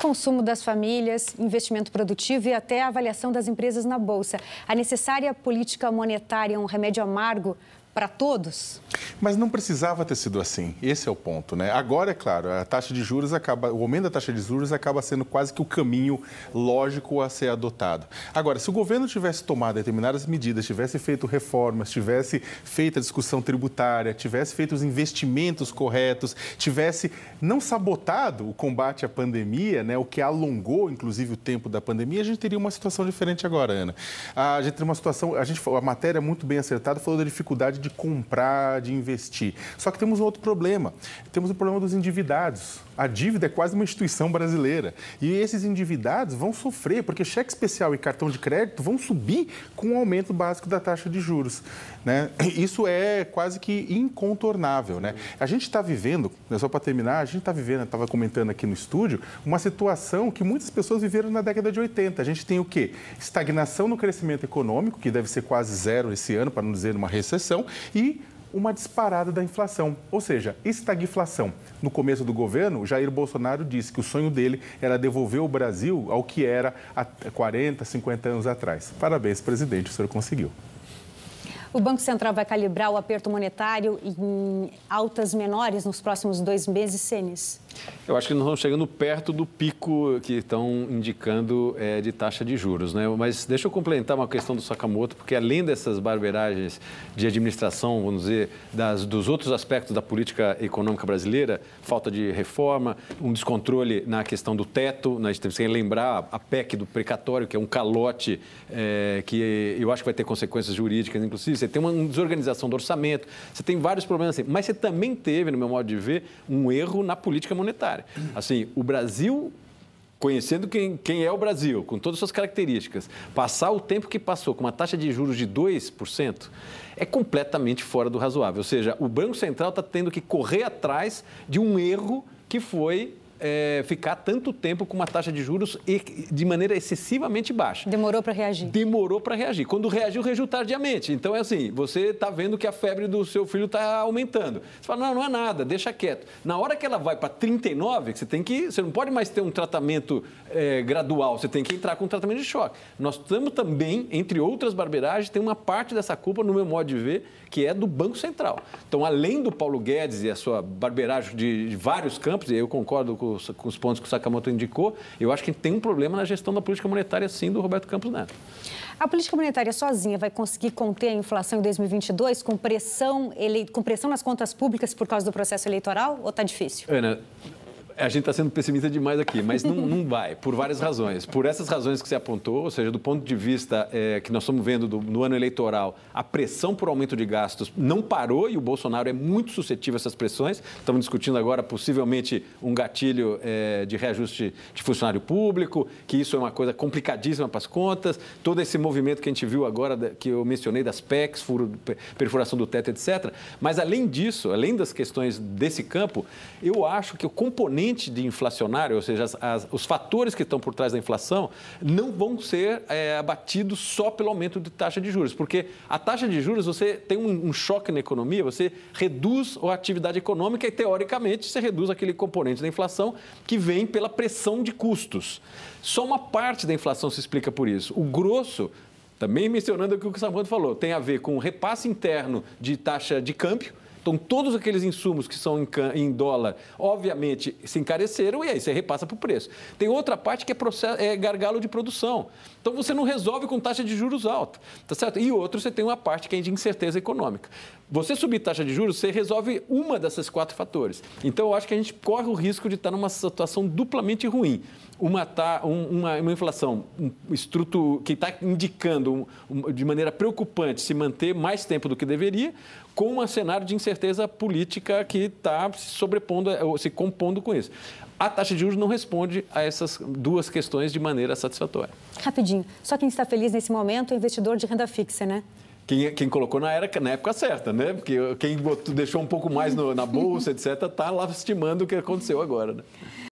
consumo das famílias, investimento produtivo e até a avaliação das empresas na Bolsa. A necessária política monetária é um remédio amargo para todos? Mas não precisava ter sido assim. Esse é o ponto, né? Agora, é claro, a taxa de juros acaba, o aumento da taxa de juros acaba sendo quase que o caminho lógico a ser adotado. Agora, se o governo tivesse tomado determinadas medidas, tivesse feito reformas, tivesse feito a discussão tributária, tivesse feito os investimentos corretos, tivesse não sabotado o combate à pandemia, né? O que alongou, inclusive, o tempo da pandemia, a gente teria uma situação diferente agora, Ana. A gente teria uma situação, a gente, a matéria muito bem acertada falou da dificuldade de comprar, de investir. Só que temos um outro problema. Temos o problema dos endividados. A dívida é quase uma instituição brasileira. E esses endividados vão sofrer, porque cheque especial e cartão de crédito vão subir com o aumento básico da taxa de juros. Né? Isso é quase que incontornável. Né? A gente está vivendo, né, só para terminar, a gente está vivendo, estava comentando aqui no estúdio, uma situação que muitas pessoas viveram na década de 80. A gente tem o quê? Estagnação no crescimento econômico, que deve ser quase zero esse ano, para não dizer uma recessão, e uma disparada da inflação, ou seja, estagflação. No começo do governo, Jair Bolsonaro disse que o sonho dele era devolver o Brasil ao que era há 40, 50 anos atrás. Parabéns, presidente, o senhor conseguiu. O Banco Central vai calibrar o aperto monetário em altas menores nos próximos dois meses, Senes? Eu acho que nós estamos chegando perto do pico que estão indicando é, de taxa de juros, né? Mas deixa eu complementar uma questão do Sakamoto, porque além dessas barberagens de administração, vamos dizer, das, dos outros aspectos da política econômica brasileira, falta de reforma, um descontrole na questão do teto, nós né? temos que lembrar a PEC do precatório, que é um calote é, que eu acho que vai ter consequências jurídicas, inclusive. Você tem uma desorganização do orçamento, você tem vários problemas assim, mas você também teve, no meu modo de ver, um erro na política monetária monetária. Assim, o Brasil conhecendo quem, quem, é o Brasil, com todas as suas características, passar o tempo que passou com uma taxa de juros de 2% é completamente fora do razoável. Ou seja, o Banco Central está tendo que correr atrás de um erro que foi é, ficar tanto tempo com uma taxa de juros de maneira excessivamente baixa. Demorou para reagir. Demorou para reagir. Quando reagiu, reagiu tardiamente. Então é assim, você está vendo que a febre do seu filho está aumentando. Você fala, não, não é nada, deixa quieto. Na hora que ela vai para 39, você tem que. Você não pode mais ter um tratamento é, gradual, você tem que entrar com um tratamento de choque. Nós estamos também, entre outras barbeiragens, tem uma parte dessa culpa, no meu modo de ver, que é do Banco Central. Então, além do Paulo Guedes e a sua barbeiragem de, de vários campos, e eu concordo com com os pontos que o Sakamoto indicou, eu acho que tem um problema na gestão da política monetária, sim, do Roberto Campos Neto. A política monetária sozinha vai conseguir conter a inflação em 2022 com pressão, ele, com pressão nas contas públicas por causa do processo eleitoral ou está difícil? Ana, é, a gente está sendo pessimista demais aqui, mas não, não vai, por várias razões. Por essas razões que você apontou, ou seja, do ponto de vista é, que nós estamos vendo do, no ano eleitoral, a pressão por aumento de gastos não parou e o Bolsonaro é muito suscetível a essas pressões. Estamos discutindo agora, possivelmente, um gatilho é, de reajuste de funcionário público, que isso é uma coisa complicadíssima para as contas. Todo esse movimento que a gente viu agora, que eu mencionei das PECs, furo, perfuração do teto, etc. Mas, além disso, além das questões desse campo, eu acho que o componente ambiente de inflacionário, ou seja, as, as, os fatores que estão por trás da inflação, não vão ser é, abatidos só pelo aumento de taxa de juros, porque a taxa de juros, você tem um, um choque na economia, você reduz a atividade econômica e, teoricamente, você reduz aquele componente da inflação que vem pela pressão de custos. Só uma parte da inflação se explica por isso. O grosso também mencionando o que o Sambanto falou, tem a ver com o repasse interno de taxa de câmbio, então, todos aqueles insumos que são em, dólar, obviamente, se encareceram e aí você repassa para o preço. Tem outra parte que é, processo, é gargalo de produção. Então, você não resolve com taxa de juros alta, tá certo? E outro, você tem uma parte que é de incerteza econômica. Você subir taxa de juros, você resolve uma dessas quatro fatores. Então, eu acho que a gente corre o risco de estar tá numa situação duplamente ruim. Uma, tá, uma, uma inflação um, estruto, que está indicando um, um, de maneira preocupante se manter mais tempo do que deveria, com um cenário de incerteza política que está se sobrepondo, eh, se compondo com isso. A taxa de juros não responde a essas duas questões de maneira satisfatória. Rapidinho, só quem está feliz nesse momento é o investidor de renda fixa, né? Quem, quem, colocou na, era, na época certa, né? Porque quem botou, deixou um pouco mais no, na bolsa, etc., está lá estimando o que aconteceu agora. Né?